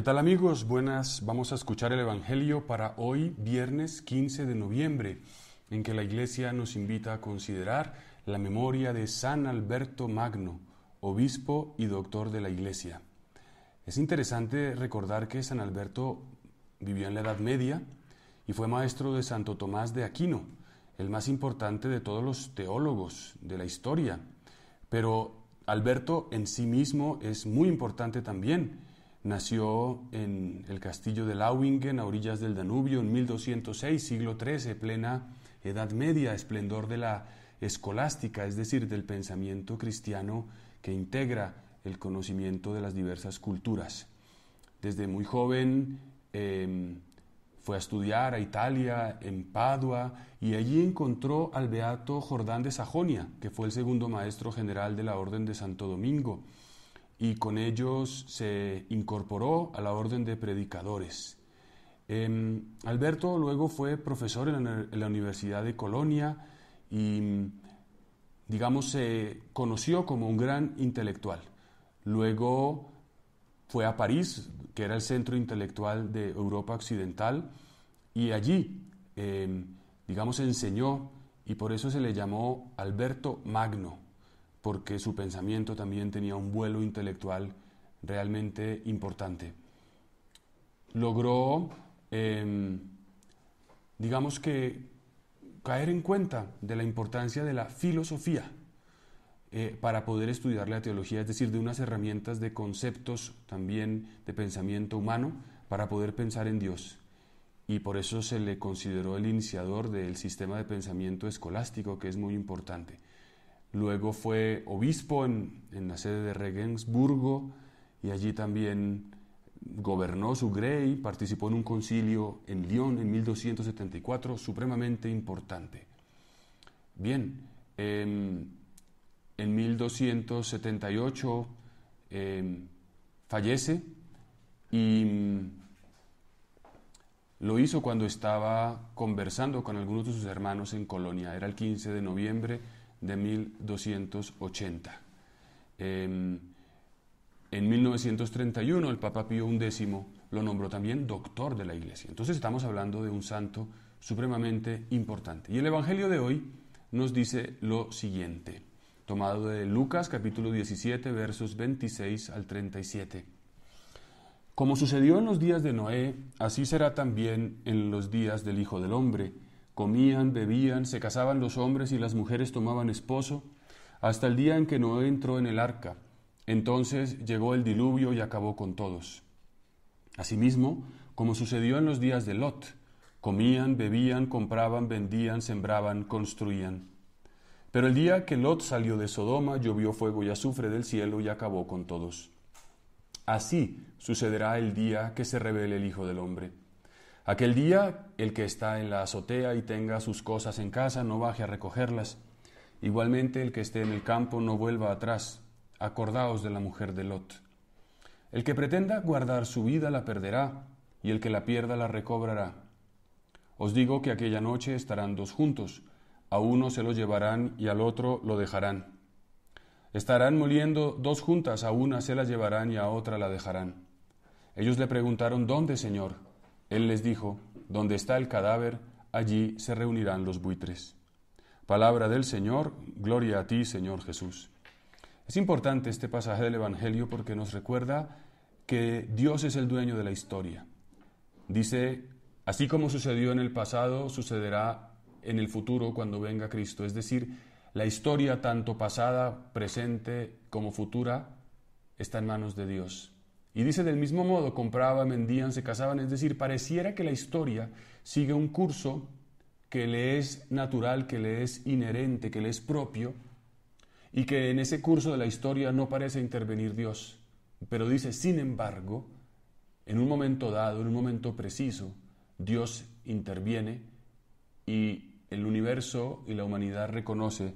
¿Qué tal amigos? Buenas, vamos a escuchar el Evangelio para hoy, viernes 15 de noviembre, en que la Iglesia nos invita a considerar la memoria de San Alberto Magno, obispo y doctor de la Iglesia. Es interesante recordar que San Alberto vivió en la Edad Media y fue maestro de Santo Tomás de Aquino, el más importante de todos los teólogos de la historia. Pero Alberto en sí mismo es muy importante también Nació en el castillo de Lauingen, a orillas del Danubio, en 1206, siglo XIII, plena Edad Media, esplendor de la escolástica, es decir, del pensamiento cristiano que integra el conocimiento de las diversas culturas. Desde muy joven em, fue a estudiar a Italia, en Padua, y allí encontró al beato Jordán de Sajonia, que fue el segundo maestro general de la Orden de Santo Domingo y con ellos se incorporó a la orden de predicadores. Em, Alberto luego fue profesor en la, Universidad de Colonia y, digamos, se conoció como un gran intelectual. Luego fue a París, que era el centro intelectual de Europa Occidental, y allí, em, digamos, enseñó y por eso se le llamó Alberto Magno porque su pensamiento también tenía un vuelo intelectual realmente importante. Logró, em, digamos que, caer en cuenta de la importancia de la filosofía eh, para poder estudiar la teología, es decir, de unas herramientas de conceptos también de pensamiento humano para poder pensar en Dios. Y por eso se le consideró el iniciador del sistema de pensamiento escolástico, que es muy importante. Luego fue obispo en, la sede de Regensburgo y allí también gobernó su grey, participó en un concilio en Lyon en 1274 supremamente importante. Bien, em, en 1278 em, fallece y mm, lo hizo cuando estaba conversando con algunos de sus hermanos en Colonia. Era el 15 de noviembre de 1280. Em, en 1931 el Papa Pío X lo nombró también doctor de la Iglesia. Entonces estamos hablando de un santo supremamente importante. Y el Evangelio de hoy nos dice lo siguiente, tomado de Lucas capítulo 17 versos 26 al 37. Como sucedió en los días de Noé, así será también en los días del Hijo del Hombre. Comían, bebían, se casaban los hombres y las mujeres tomaban esposo, hasta el día en que no entró en el arca. Entonces llegó el diluvio y acabó con todos. Asimismo, como sucedió en los días de Lot, comían, bebían, compraban, vendían, sembraban, construían. Pero el día que Lot salió de Sodoma, llovió fuego y azufre del cielo y acabó con todos. Así sucederá el día que se revele el Hijo del Hombre. Aquel día, el que está en la azotea y tenga sus cosas en casa, no baje a recogerlas. Igualmente, el que esté en el campo, no vuelva atrás. Acordaos de la mujer de Lot. El que pretenda guardar su vida la perderá, y el que la pierda la recobrará. Os digo que aquella noche estarán dos juntos, a uno se lo llevarán y al otro lo dejarán. Estarán moliendo dos juntas, a una se la llevarán y a otra la dejarán. Ellos le preguntaron, ¿dónde, Señor? Él les dijo, Donde está el cadáver, allí se reunirán los buitres. Palabra del Señor, gloria a ti, Señor Jesús. Es importante este pasaje del Evangelio porque nos recuerda que Dios es el dueño de la historia. Dice, así como sucedió en el pasado, sucederá en el futuro cuando venga Cristo. Es decir, la historia tanto pasada, presente como futura está en manos de Dios. Y dice, del mismo modo compraban, vendían, se casaban, es decir, pareciera que la historia sigue un curso que le es natural, que le es inherente, que le es propio, y que en ese curso de la historia no parece intervenir Dios. Pero dice, sin embargo, en un momento dado, en un momento preciso, Dios interviene y el universo y la humanidad reconoce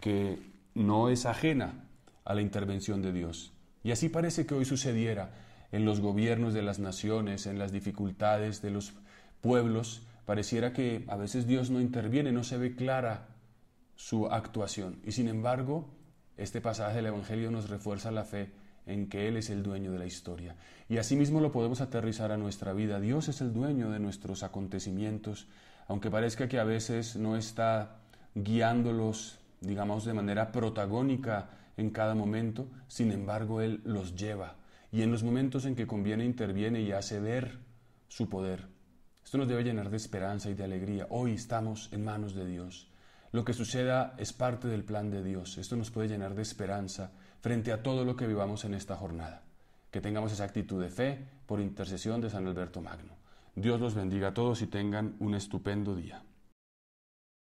que no es ajena a la intervención de Dios. Y así parece que hoy sucediera en los gobiernos de las naciones, en las dificultades de los pueblos. Pareciera que a veces Dios no interviene, no se ve clara su actuación. Y sin embargo, este pasaje del Evangelio nos refuerza la fe en que Él es el dueño de la historia. Y asimismo lo podemos aterrizar a nuestra vida. Dios es el dueño de nuestros acontecimientos, aunque parezca que a veces no está guiándolos, digamos, de manera protagónica en cada momento, sin embargo Él los lleva y en los momentos en que conviene interviene y hace ver su poder. Esto nos debe llenar de esperanza y de alegría. Hoy estamos en manos de Dios. Lo que suceda es parte del plan de Dios. Esto nos puede llenar de esperanza frente a todo lo que vivamos en esta jornada. Que tengamos esa actitud de fe por intercesión de San Alberto Magno. Dios los bendiga a todos y tengan un estupendo día.